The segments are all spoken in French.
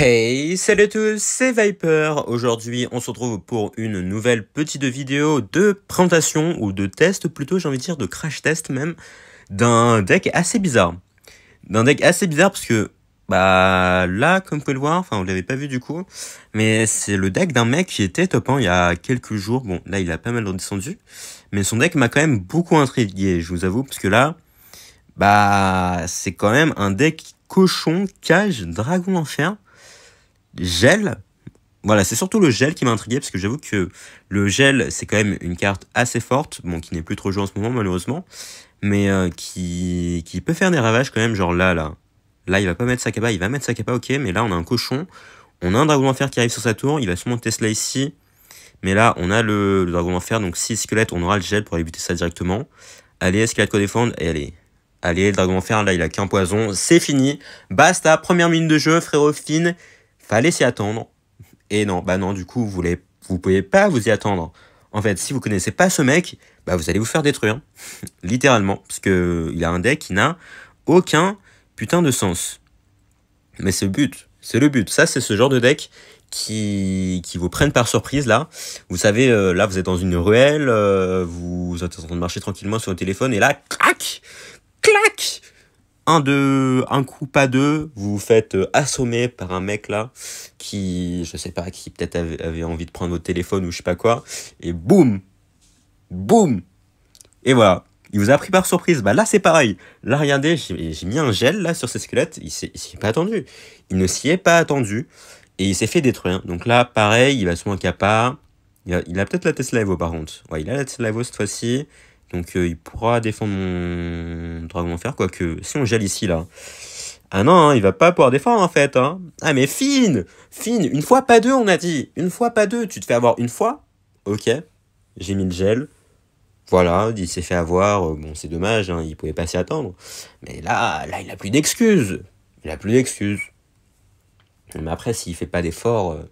Hey, salut à tous, c'est Viper. Aujourd'hui, on se retrouve pour une nouvelle petite vidéo de présentation, ou de test plutôt, j'ai envie de dire, de crash test même, d'un deck assez bizarre. D'un deck assez bizarre parce que, bah, là, comme vous pouvez le voir, enfin, vous l'avez pas vu du coup, mais c'est le deck d'un mec qui était top il y a quelques jours. Bon, là, il a pas mal redescendu, mais son deck m'a quand même beaucoup intrigué, je vous avoue, parce que là, bah, c'est quand même un deck cochon, cage, dragon enfer gel. Voilà, c'est surtout le gel qui m'a intrigué, parce que j'avoue que le gel, c'est quand même une carte assez forte, bon, qui n'est plus trop jouée en ce moment, malheureusement, mais euh, qui, peut faire des ravages quand même, genre là, là. Là, il va pas mettre sa Sakaba, il va mettre sa capa ok, mais là, on a un cochon, on a un dragon d'enfer qui arrive sur sa tour, il va sûrement cela ici, mais là, on a le, dragon d'enfer, donc si squelettes, on aura le gel pour éviter ça directement. Allez, squelette quoi défendre, et allez, Allez, le dragon d'enfer là, il a qu'un poison. C'est fini. Basta, première mine de jeu, frérot fine pas attendre. Et non, bah non, du coup, vous voulez vous pouvez pas vous y attendre. En fait, si vous connaissez pas ce mec, bah vous allez vous faire détruire. Littéralement. Parce que il a un deck qui n'a aucun putain de sens. Mais c'est le but. C'est le but. Ça, c'est ce genre de deck qui, qui vous prennent par surprise là. Vous savez, euh, là, vous êtes dans une ruelle, euh, vous êtes en train de marcher tranquillement sur le téléphone, et là, clac Clac un deux un coup pas deux vous vous faites euh, assommer par un mec là qui je sais pas qui peut-être avait, envie de prendre votre téléphone ou je sais pas quoi et boum boum et voilà il vous a pris par surprise bah là c'est pareil là regardez j'ai mis un gel là sur ses squelettes, il s'y est pas attendu il ne s'y est pas attendu et il s'est fait détruire donc là pareil il va se manquer part il a, a peut-être la Tesla Evo par contre ouais il a la Tesla Evo cette fois-ci donc euh, il pourra défendre mon dragon enfer, quoique si on gèle ici là. Ah non, hein, il va pas pouvoir défendre en fait. Hein. Ah mais fine Fine Une fois pas deux on a dit Une fois pas deux Tu te fais avoir une fois Ok, j'ai mis le gel. Voilà, il s'est fait avoir. Euh, bon, c'est dommage, hein, il pouvait pas s'y attendre. Mais là, là, il a plus d'excuses. Il a plus d'excuses. Mais après, s'il fait pas d'efforts, euh,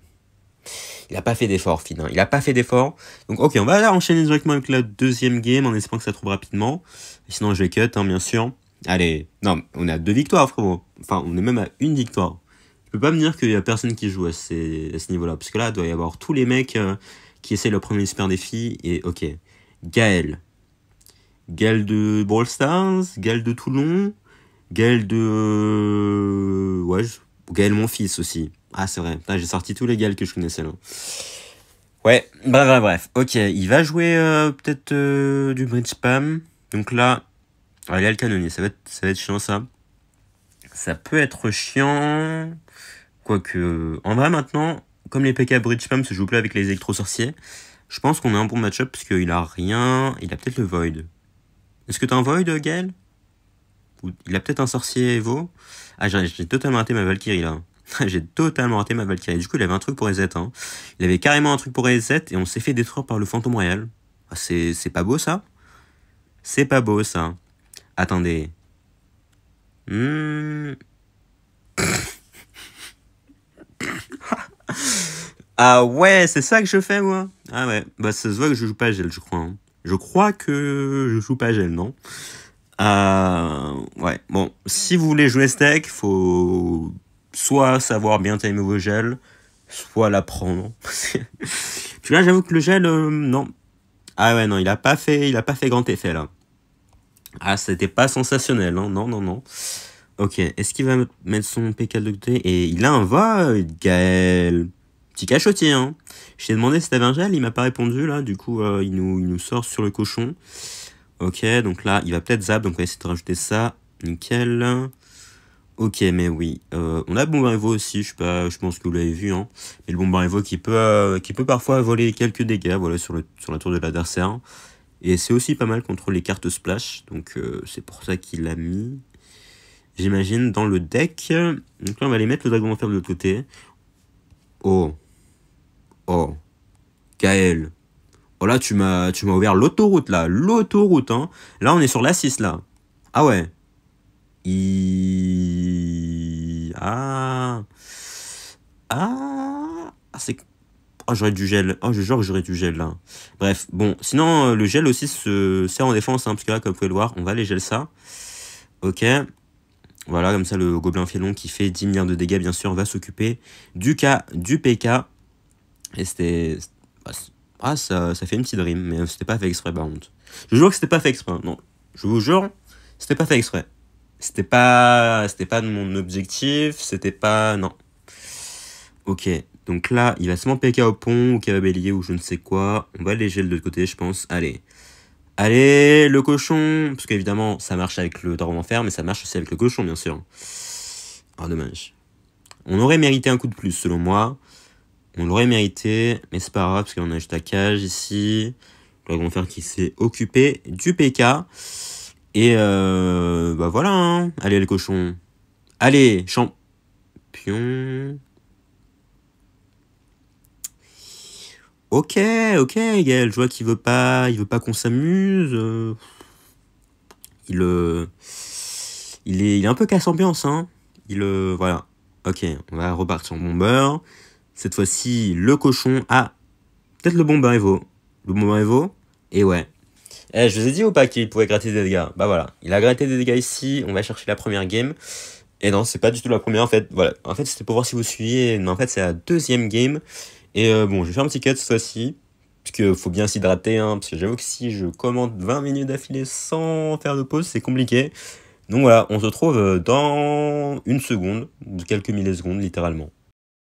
il n'a pas fait d'effort, finalement. Hein. Il n'a pas fait d'effort. Donc, ok, on va enchaîner directement avec la deuxième game en espérant que ça trouve rapidement. Sinon, je vais cut, hein, bien sûr. Allez, non, on est à deux victoires, frérot. Enfin, on est même à une victoire. Je peux pas me dire qu'il y a personne qui joue à, ce niveau-là. Parce que là, il doit y avoir tous les mecs euh, qui essaient le premier super défi. Et ok, Gaël. Gaël de Brawl Stars, Gaël de Toulon, Gaël de. Ouais, Gaël, mon fils aussi. Ah, c'est vrai. J'ai sorti tous les gars que je connaissais là. Ouais, bref, bah, bref, bah, bref. Ok, il va jouer euh, peut-être euh, du bridge spam. Donc là, ah, il a le canonnier. Ça va, être, ça va être chiant ça. Ça peut être chiant. Quoique, euh, en vrai maintenant, comme les PK bridge spam se jouent plus avec les électro-sorciers, je pense qu'on a un bon match-up parce qu'il a rien. Il a peut-être le void. Est-ce que t'as un void, Ou Il a peut-être un sorcier Evo. Ah, j'ai totalement raté ma Valkyrie là. J'ai totalement raté ma Valkyrie. Du coup, il avait un truc pour Reset. Hein. Il avait carrément un truc pour Reset et on s'est fait détruire par le fantôme royal. Ah, c'est pas beau ça C'est pas beau ça. Attendez. Hmm. ah ouais, c'est ça que je fais moi. Ah ouais, bah ça se voit que je joue pas à gel, je crois. Hein. Je crois que je joue pas à gel, non euh, ouais, bon, si vous voulez jouer steak, faut soit savoir bien timer vos gels, soit l'apprendre. Puis là, j'avoue que le gel, euh, non. Ah ouais, non, il a pas fait, il a pas fait grand effet là. Ah, c'était pas sensationnel, hein. non, non, non. Ok, est-ce qu'il va mettre son PK de côté Et il a un vote, Gaël Petit cachotier, hein Je t'ai demandé si t'avais un gel, il m'a pas répondu, là. Du coup, euh, il, nous, il nous sort sur le cochon. Ok, donc là, il va peut-être zap, donc on va essayer de rajouter ça. Nickel. Ok, mais oui. Euh, on a le Evo aussi, je, sais pas, je pense que vous l'avez vu. Hein. Mais le bon qui peut, euh, qui peut parfois voler quelques dégâts voilà, sur, le, sur la tour de l'adversaire. Et c'est aussi pas mal contre les cartes splash. Donc euh, c'est pour ça qu'il l'a mis, j'imagine, dans le deck. Donc là, on va aller mettre le dragon enfer de l'autre côté. Oh. Oh. Kael. Oh là, tu m'as ouvert l'autoroute, là. L'autoroute, hein. Là, on est sur la 6, là. Ah ouais. I... Ah. Ah. c'est. Oh, j'aurais du gel. Oh, je jure que j'aurais du gel là. Hein. Bref, bon. Sinon, euh, le gel aussi se sert en défense. Hein, parce que là, comme vous pouvez le voir, on va les gel ça. Ok. Voilà, comme ça, le gobelin félon qui fait 10 milliards de dégâts, bien sûr, va s'occuper du cas du PK. Et c'était. Bah, ah, ça, ça, fait une petite rime, mais c'était pas fait exprès, par contre. Je jure que c'était pas fait exprès. Hein. Non, je vous jure, c'était pas fait exprès. C'était pas, c'était pas mon objectif, c'était pas, non. Ok, donc là, il va seulement PK au pont ou bélier, ou je ne sais quoi. On va léger de côté, je pense. Allez. Allez, le cochon Parce qu'évidemment, ça marche avec le dragon d'enfer, mais ça marche aussi avec le cochon, bien sûr. Ah, dommage. On aurait mérité un coup de plus, selon moi. On l'aurait mérité, mais c'est pas grave, parce qu'on a juste la cage ici. Le dragon d'enfer qui s'est occupé du PK. Et euh, bah voilà, hein. allez le cochon. Allez, champion. Ok, ok, Gaël, je vois qu'il veut pas, il veut pas qu'on s'amuse. Il, euh, il, est, il est un peu casse ambiance, hein. Il, euh, voilà. Ok, on va repartir en bomber. Cette fois-ci, le cochon. Ah, peut-être le bomber Evo. Le bomber Evo. Et ouais, eh, je vous ai dit ou pas qu'il pouvait gratter des dégâts Bah voilà, il a gratté des dégâts ici, on va chercher la première game. Et non, c'est pas du tout la première en fait. Voilà, en fait c'était pour voir si vous suiviez, mais en fait c'est la deuxième game. Et euh, bon, je vais faire un petit cut cette fois-ci, parce qu'il faut bien s'hydrater, hein, parce que j'avoue que si je commente 20 minutes d'affilée sans faire de pause, c'est compliqué. Donc voilà, on se retrouve euh, dans une seconde, quelques millisecondes littéralement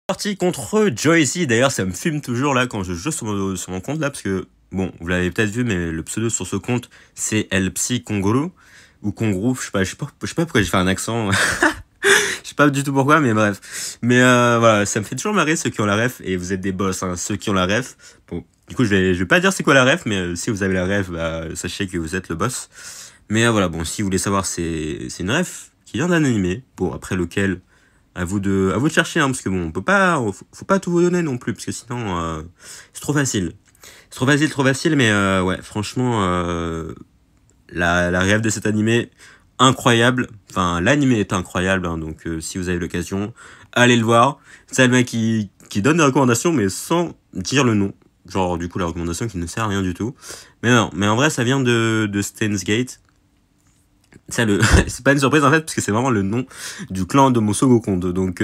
parti contre ici. D'ailleurs, ça me filme toujours là quand je joue sur mon compte là, parce que Bon, vous l'avez peut-être vu, mais le pseudo sur ce compte, c'est lpsy ou Kongrou, je sais pas, je sais pas, pourquoi j'ai fait un accent. je sais pas du tout pourquoi, mais bref. Mais euh, voilà, ça me fait toujours marrer ceux qui ont la ref, et vous êtes des boss, hein, ceux qui ont la ref. Bon, du coup, je vais, je vais pas dire c'est quoi la ref, mais euh, si vous avez la ref, bah, sachez que vous êtes le boss. Mais euh, voilà, bon, si vous voulez savoir, c'est, une ref qui vient d'un animé, bon, après lequel, à vous de, à vous chercher, hein, parce que bon, on peut pas, faut pas tout vous donner non plus, parce que sinon, c'est trop facile. Trop facile, trop facile, mais euh, ouais, franchement, euh, la, la rêve de cet animé, incroyable. Enfin, l'animé est incroyable, hein, donc euh, si vous avez l'occasion, allez le voir. C'est le mec qui, donne des recommandations, mais sans dire le nom. Genre, du coup, la recommandation qui ne sert à rien du tout. Mais non, mais en vrai, ça vient de, de Gate. c'est pas une surprise en fait, parce que c'est vraiment le nom du clan de Mosso Donc,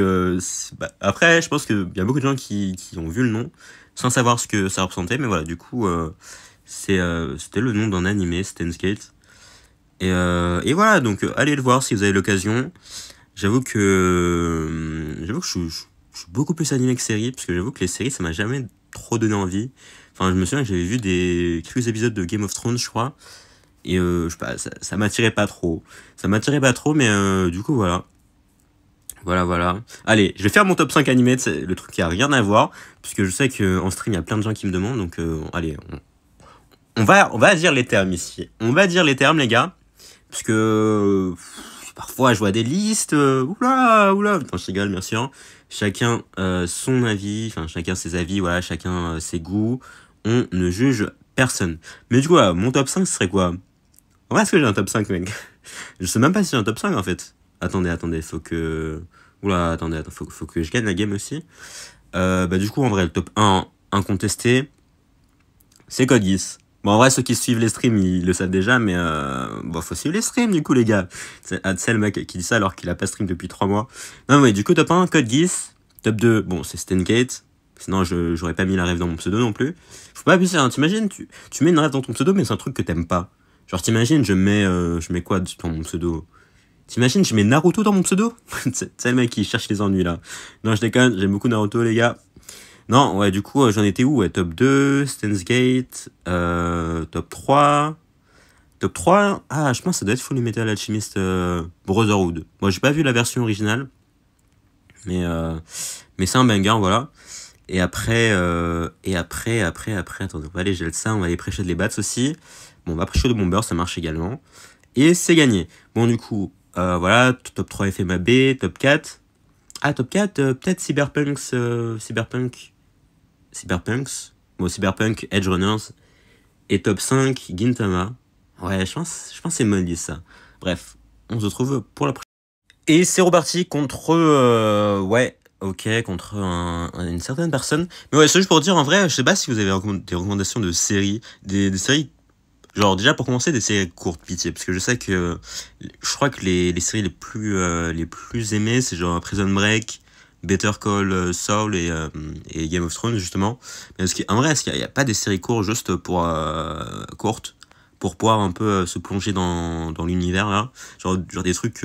bah, après, je pense qu'il y a beaucoup de gens qui, qui ont vu le nom, sans savoir ce que ça représentait, mais voilà, du coup, euh, euh, c'était le nom d'un animé, Stan's euh, Et, voilà, donc allez le voir si vous avez l'occasion. J'avoue que, que je, suis beaucoup plus animé que série, parce que j'avoue que les séries, ça m'a jamais trop donné envie. Enfin, je me souviens que j'avais vu des quelques épisodes de Game of Thrones, je crois. Et je sais pas, ça, m'attirait pas trop. Ça m'attirait pas trop, mais du coup, voilà. Voilà, voilà. Allez, je vais faire mon top 5 animé, c'est le truc qui a rien à voir, puisque je sais qu'en stream, il y a plein de gens qui me demandent, donc euh, allez, on, va, on va dire les termes ici. On va dire les termes, les gars, puisque que parfois, je vois des listes, euh, oula, oula, putain, je rigole, bien hein. sûr. Chacun euh, son avis, enfin, chacun ses avis, voilà, chacun ses goûts, on ne juge personne. Mais du coup, mon top 5 ce serait quoi En est-ce que j'ai un top 5, mec Je sais même pas si j'ai un top 5, en fait attendez, attendez, faut que. Oula, attendez, attendez faut, que je gagne la game aussi. Euh, bah, du coup, en vrai, le top 1 incontesté, c'est Code Geass. Bon, en vrai, ceux qui suivent les streams, ils le savent déjà, mais euh, bon, faut suivre les streams, du coup, les gars. C'est Adsel, mec, qui dit ça alors qu'il a pas stream depuis 3 mois. Non, mais du coup, top 1, Code Geass. Top 2, bon, c'est Stankate. Sinon, je j'aurais pas mis la rêve dans mon pseudo non plus. Faut pas abuser, hein. T'imagines, tu, tu mets une rêve dans ton pseudo, mais c'est un truc que t'aimes pas. Genre, t'imagines, je mets, euh, je mets quoi dans mon pseudo T'imagines, je mets Naruto dans mon pseudo C'est le mec qui cherche les ennuis là. Non, je déconne, j'aime beaucoup Naruto, les gars. Non, ouais, du coup, euh, j'en étais où ouais, Top 2, Stansgate, euh, top 3. Top 3, ah, je pense que ça doit être Full Metal Alchemist euh, Brotherhood. Moi, j'ai pas vu la version originale, mais, mais c'est un banger, voilà. Et après, et après, après, après, attendez, on va aller geler ça, on va aller prêcher de les bats aussi. Bon, on va prêcher de bomber, ça marche également. Et c'est gagné. Bon, du coup, euh, voilà, top 3 FMAB, top 4. Ah, top 4, euh, peut-être Cyberpunk, Cyberpunk, Cyberpunk. Cyberpunks. Bon, Cyberpunk, Edge Runners. Et top 5, Gintama. Ouais, je pense, je pense que c'est ça. Bref, on se retrouve pour la prochaine. Et c'est reparti contre. Euh, ouais, ok, contre une certaine personne. Mais ouais, c'est juste pour dire, en vrai, je sais pas si vous avez des recommandations de séries, des séries Genre déjà pour commencer des séries courtes pitié parce que je sais que je crois que les, les séries les plus euh, les plus aimées c'est genre Prison Break, Better Call Saul et, euh, et Game of Thrones justement. Mais ce qui en vrai est-ce qu'il n'y a, pas des séries courtes juste pour euh, courtes pour pouvoir un peu se plonger dans, dans l'univers genre, genre des trucs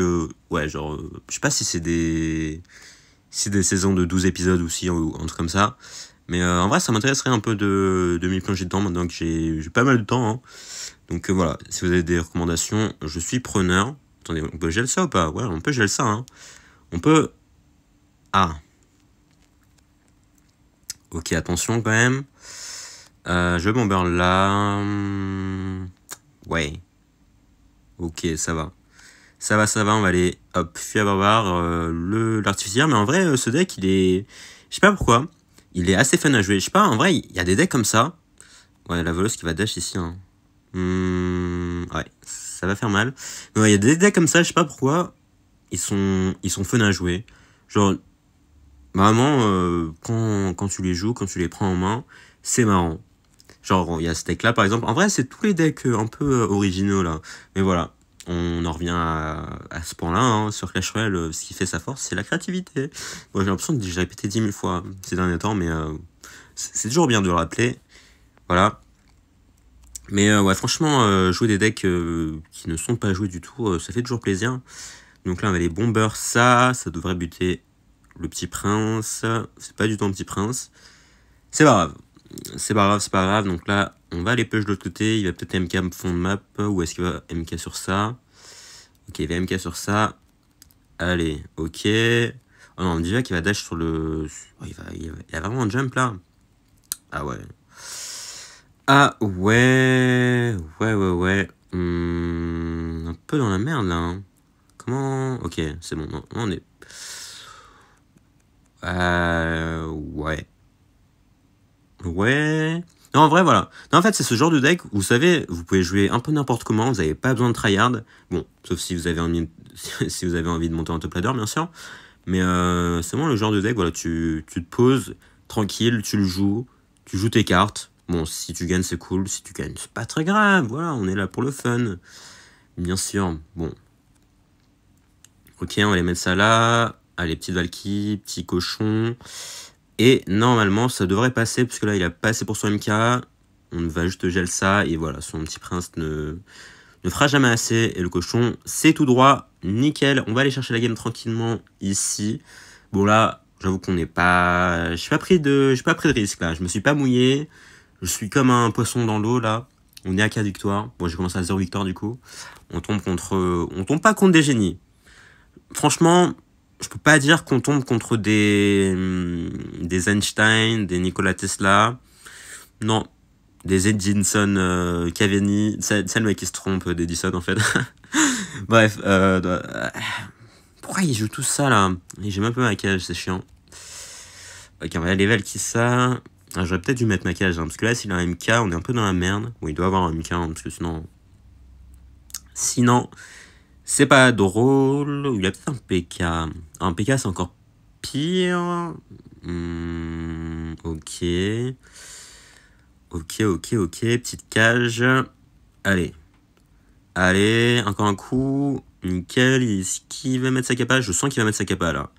ouais genre je sais pas si c'est des c'est des saisons de 12 épisodes aussi ou un truc comme ça mais euh, en vrai, ça m'intéresserait un peu de, de m'y plonger dedans maintenant que j'ai pas mal de temps. Hein. Donc euh, voilà, si vous avez des recommandations, je suis preneur. Attendez, on peut geler ça ou pas Ouais, on peut geler ça. Hein. On peut. Ah. Ok, attention quand même. Euh, je bomber là. Hmm. Ouais. Ok, ça va. Ça va, ça va, on va aller. Hop, fuir barbare, euh, le Mais en vrai, euh, ce deck, il est. Je sais pas pourquoi. Il est assez fun à jouer. Je sais pas, en vrai, il y a des decks comme ça. Ouais, la veloce qui va dash ici. Hein. Hmm, ouais, ça va faire mal. Mais il y a des decks comme ça, je sais pas pourquoi. Ils sont, ils sont fun à jouer. Genre, vraiment, euh, quand, quand, tu les joues, quand tu les prends en main, c'est marrant. Genre, il y a ce deck là par exemple. En vrai, c'est tous les decks euh, un peu euh, originaux là. Mais voilà on en revient à, ce point-là, hein, sur Clash euh, Royale, ce qui fait sa force, c'est la créativité. Moi, j'ai l'impression de j'ai répété 10 000 fois ces derniers temps, mais euh, c'est toujours bien de le rappeler. Voilà. Mais euh, ouais, franchement, jouer des decks qui ne sont pas joués du tout, ça fait toujours plaisir. Donc là, on a les bombers, ça, ça devrait buter le petit prince. C'est pas du tout un petit prince. C'est pas grave c'est pas grave, c'est pas grave. Donc là, on va aller push de l'autre côté. Il va peut-être MK fond de map. Ou est-ce qu'il va MK sur ça Ok, il va MK sur ça. Allez, ok. Oh non, déjà qu'il va dash sur le... Oh, il, va, il, a vraiment un jump là. Ah ouais. Ah ouais. Ouais, ouais, ouais. Hmm, un peu dans la merde là. Hein. Comment... Ok, c'est bon. On est... Euh, ouais. Ouais. Non, en vrai, voilà. en fait, c'est ce genre de deck, vous savez, vous pouvez jouer un peu n'importe comment, vous n'avez pas besoin de tryhard. Bon, sauf si vous avez envie, si vous avez envie de monter en top ladder, bien sûr. Mais euh, c'est vraiment le genre de deck, voilà, tu, te poses tranquille, tu le joues, tu joues tes cartes. Bon, si tu gagnes, c'est cool. Si tu gagnes, c'est pas très grave. Voilà, on est là pour le fun. Bien sûr. Bon. Ok, on va aller mettre ça là. Allez, petite Valkyrie, petit cochon. Et normalement, ça devrait passer, puisque là, il a passé pour son MK. On va juste gel ça, et voilà, son petit prince ne, ne fera jamais assez. Et le cochon, c'est tout droit, nickel. On va aller chercher la game tranquillement ici. Bon là, j'avoue qu'on n'est pas... Je suis pas, pris de... pas pris de risque, là. Je me suis pas mouillé. Je suis comme un poisson dans l'eau, là. On est à 4 victoires. Bon, j'ai commencé à 0 victoire, du coup. On tombe contre... On tombe pas contre des génies. Franchement, je peux pas dire qu'on tombe contre des, hum, des Einstein, des Nikola Tesla. Non. Des Edison, Caveni, euh, Cavani. C'est, le mec qui se trompe d'Edison, en fait. Bref. Euh, euh, pourquoi ils jouent tout ça, là J'ai même peu ma cage, c'est chiant. Ok, on va aller level qui ça. Ah, j'aurais peut-être dû mettre ma cage, hein, parce que là, s'il a un MK, on est un peu dans la merde. Bon, il doit avoir un MK, hein, parce que sinon... Sinon, c'est pas drôle. Il y a peut-être un PK. Un PK, c'est encore pire. Hmm, ok. Ok, ok, ok. Petite cage. Allez. Allez, encore un coup. Nickel. Est-ce va mettre sa capa Je sens qu'il va mettre sa capa, là.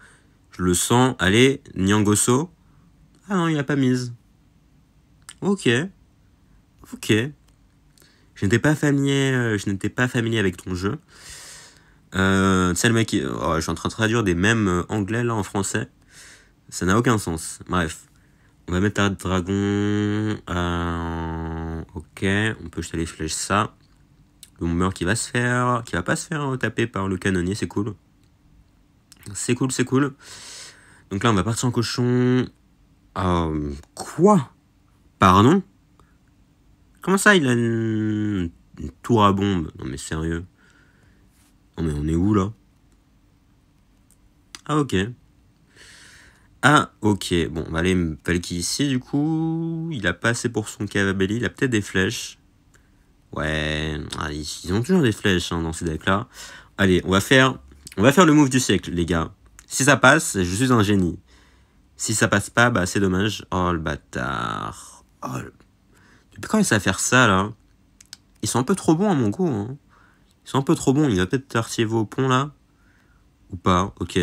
Je le sens. Allez, Nyangoso. Ah non, il n'a pas mise. Ok. Ok. Je n'étais pas familier, euh, je n'étais pas familier avec ton jeu. Euh, tu le mec, oh, je suis en train de traduire des mêmes euh, anglais là en français. Ça n'a aucun sens. Bref. On va mettre un dragon. Euh, ok, on peut jeter les flèches ça. Le boomer qui va se faire. qui va pas se faire taper par le canonnier, c'est cool. C'est cool, c'est cool. Donc là, on va partir en cochon. Euh, quoi Pardon Comment ça, il a une, une tour à bombe Non mais sérieux. Oh mais on est où là Ah ok. Ah ok, bon on va aller me ici du coup. Il a pas assez pour son cavabelli, il a peut-être des flèches. Ouais, ah, ils ont toujours des flèches hein, dans ces decks là. Allez, on va faire on va faire le move du siècle les gars. Si ça passe, je suis un génie. Si ça passe pas, bah c'est dommage. Oh le bâtard. Oh, Depuis quand ils savent faire ça là Ils sont un peu trop bons à mon goût. Hein. C'est un peu trop bon, Il a peut-être Artievo au pont là. Ou pas. Ok.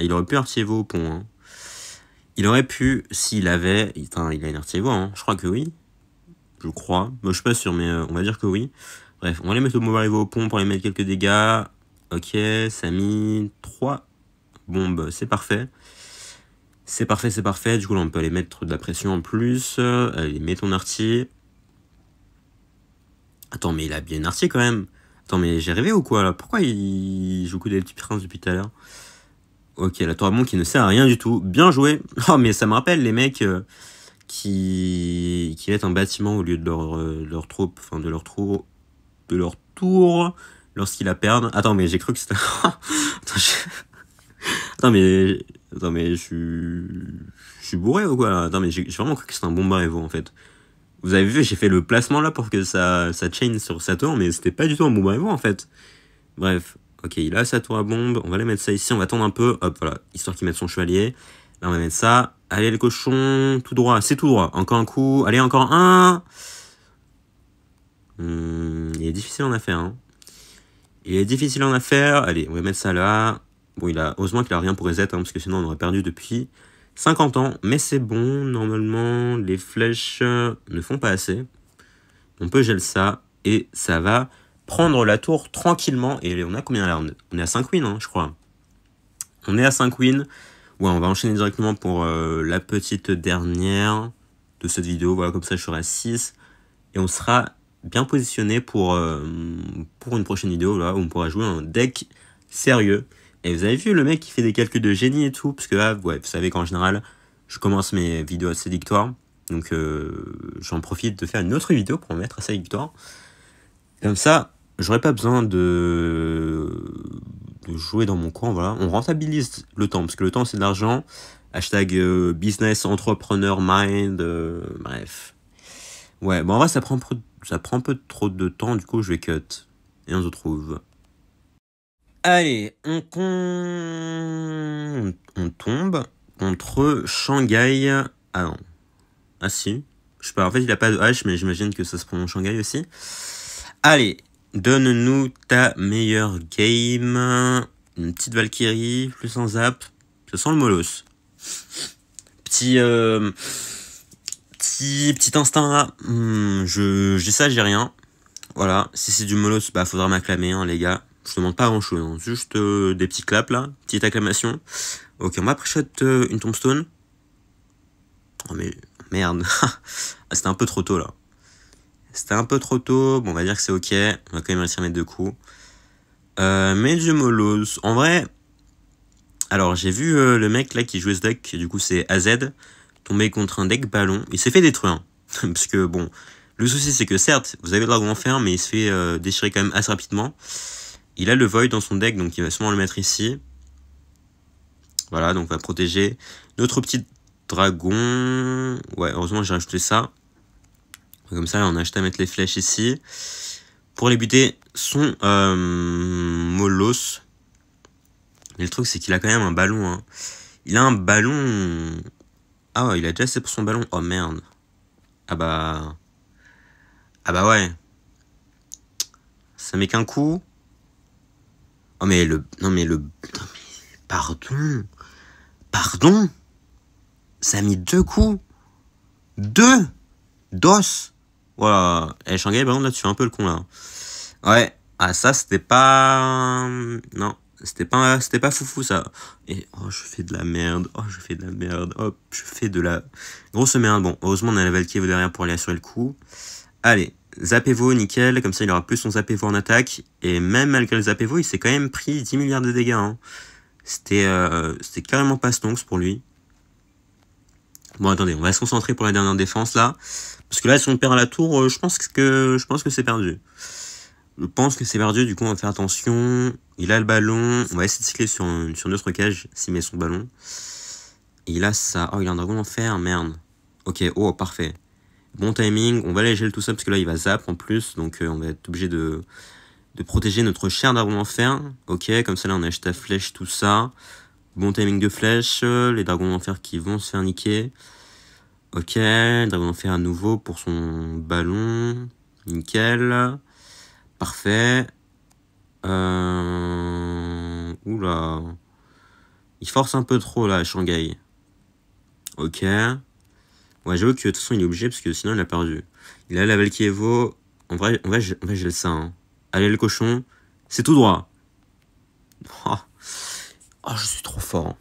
il aurait pu Artievo au pont. Hein. Il aurait pu, s'il avait. Putain, il a une Artievo, hein. je crois que oui. Je crois. Moi, je suis pas sûr, mais euh, on va dire que oui. Bref, on va aller mettre au Mobarivo au pont pour les mettre quelques dégâts. Ok, ça a mis 3 bombes, c'est parfait. C'est parfait, c'est parfait. Du coup, là, on peut aller mettre de la pression en plus. Allez, mets ton arty. Attends, mais il a bien arty quand même. Attends, mais j'ai rêvé ou quoi là Pourquoi il joue coup des petits princes depuis tout à l'heure Ok, la tour à qui ne sert à rien du tout. Bien joué Oh, mais ça me rappelle les mecs euh, qui... qui mettent un bâtiment au lieu de leur, euh, leur troupe, enfin de leur trou... de leur tour lorsqu'ils la perdent. Attends, mais j'ai cru que c'était... Attends, Attends, mais... Attends, mais je suis... bourré ou quoi là Attends, mais j'ai vraiment cru que c'était un bon vous en fait. Vous avez vu, j'ai fait le placement là pour que ça, ça chain sur sa tour, mais c'était pas du tout un bon en fait. Bref, ok, il a sa tour à bombe, on va les mettre ça ici, on va attendre un peu, hop, voilà, histoire qu'il mette son chevalier. Là, on va mettre ça. Allez, le cochon, tout droit, c'est tout droit. Encore un coup, allez, encore un. Hmm, il est difficile en affaire, hein. Il est difficile en affaire. Allez, on va mettre ça là. Bon, il a, heureusement qu'il a rien pour reset, hein, parce que sinon on aurait perdu depuis. 50 ans, mais c'est bon, normalement les flèches ne font pas assez. On peut gel ça, et ça va prendre la tour tranquillement, et on a combien là On est à 5 wins, hein, je crois. On est à 5 wins. Ouais, on va enchaîner directement pour euh, la petite dernière de cette vidéo. Voilà, comme ça, je serai à 6. Et on sera bien positionné pour, euh, pour une prochaine vidéo là, où on pourra jouer un deck sérieux. Et vous avez vu le mec qui fait des calculs de génie et tout, parce que là, ouais, vous savez qu'en général, je commence mes vidéos à victoire. Donc euh, j'en profite de faire une autre vidéo pour me mettre à victoire. Comme ça, j'aurais pas besoin de... jouer dans mon coin, voilà. On rentabilise le temps, parce que le temps c'est de l'argent. Hashtag euh, business, entrepreneur, mind, euh, bref. Ouais, bon en vrai ça prend, ça prend un peu trop de temps, du coup je vais cut. Et on se retrouve. Allez, on, tombe contre Shanghai. Ah non. Ah si. Je sais pas, en fait, il n'a pas de H, mais j'imagine que ça se prononce Shanghai aussi. Allez, donne-nous ta meilleure game. Une petite Valkyrie, plus un zap. Ça sent le molos. Petit. Euh, petit, petit instinct là. Hmm, je, j'ai ça, j'ai rien. Voilà. Si c'est du molos, bah faudra m'acclamer, hein, les gars. Je demande pas grand chose, hein. juste euh, des petits claps là, petite acclamation. Ok, on va préchette euh, une tombstone. Oh mais merde, ah, c'était un peu trop tôt là. C'était un peu trop tôt, bon on va dire que c'est ok, on va quand même réussir à mettre deux coups. Euh, mais du Molos, en vrai, alors j'ai vu euh, le mec là qui jouait ce deck, du coup c'est AZ, tomber contre un deck ballon, il s'est fait détruire. Hein. Parce que bon, le souci c'est que certes, vous avez le droit en faire, mais il se fait euh, déchirer quand même assez rapidement. Il a le Void dans son deck, donc il va sûrement le mettre ici. Voilà, donc on va protéger notre petit dragon. Ouais, heureusement j'ai rajouté ça. Comme ça, on a acheté à mettre les flèches ici. Pour les buter, son euh, Molos. Mais le truc, c'est qu'il a quand même un ballon. Hein. Il a un ballon... Ah ouais, il a déjà assez pour son ballon. Oh merde. Ah bah... Ah bah ouais. Ça met qu'un coup. Oh mais le... Non mais le... Non mais... Pardon. Pardon. Ça a mis deux coups. Deux. Dos. Voilà. Et eh, Shanghai, par bah, contre, là, tu un peu le con, là. Ouais. Ah, ça, c'était pas... Non. C'était pas, c'était pas foufou, ça. Et, oh, je fais de la merde. Oh, je fais de la merde. Hop, je fais de la... Grosse merde. Bon, heureusement, on a la Valkyrie derrière pour aller assurer le coup. Allez. Zapevo, nickel, comme ça il aura plus son Zapevo en attaque. Et même malgré le Zapevo, il s'est quand même pris 10 milliards de dégâts. Hein. C'était euh, C'était carrément pas stonks pour lui. Bon, attendez, on va se concentrer pour la dernière défense là. Parce que là, si on perd la tour, euh, je pense que que c'est perdu. Je pense que c'est perdu, du coup, on va faire attention. Il a le ballon. On va essayer de cycler sur, euh, sur notre cage s'il met son ballon. Il a ça. Oh, il a un dragon d'enfer, merde. Ok, oh, parfait. Bon timing, on va léger tout ça parce que là il va zap en plus, donc euh, on va être obligé de, protéger notre cher dragon d'enfer. Ok, comme ça là on achète à flèche, tout ça. Bon timing de flèche, les dragons d'enfer qui vont se faire niquer. Ok, dragon d'enfer à nouveau pour son ballon. Nickel. Parfait. Euh... Oula. Il force un peu trop là, Shanghai. Ok. Ouais, j'avoue que de toute façon, il est obligé parce que sinon, il a perdu. Il a la Valkievo. En vrai, en vrai, j'ai le ça. Hein. Allez, le cochon, c'est tout droit. Oh. oh je suis trop fort. Hein.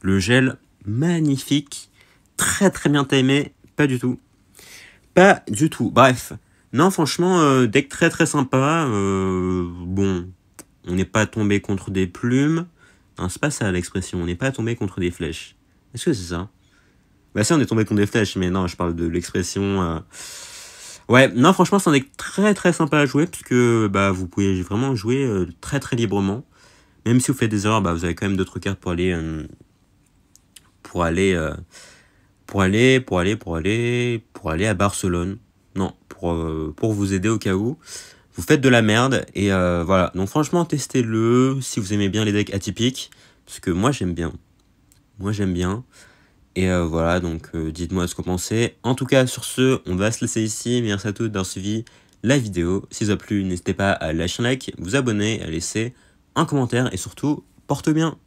Le gel, magnifique. Très, très bien timé. Pas du tout. Pas du tout. Bref. Non, franchement, euh, deck très, très sympa. Euh, bon, on n'est pas tombé contre des plumes. Non, c'est pas ça l'expression. On n'est pas tombé contre des flèches. Est-ce que c'est ça bah si, on est tombé contre des flèches, mais non, je parle de l'expression. Euh. Ouais, non, franchement, c'est un deck très très sympa à jouer, puisque bah, vous pouvez vraiment jouer euh, très très librement. Même si vous faites des erreurs, bah, vous avez quand même d'autres cartes pour aller... Euh, pour aller... pour aller, pour aller, pour aller, pour aller à Barcelone. Non, pour, pour vous aider au cas où. Vous faites de la merde, et voilà. Donc franchement, testez-le si vous aimez bien les decks atypiques, parce que moi j'aime bien. Moi j'aime bien. Et euh, voilà, donc euh, dites-moi ce que vous pensez. En tout cas, sur ce, on va se laisser ici. Merci à tous d'avoir suivi la vidéo. Si ça vous a plu, n'hésitez pas à lâcher un like, vous abonner, à laisser un commentaire et surtout, porte bien.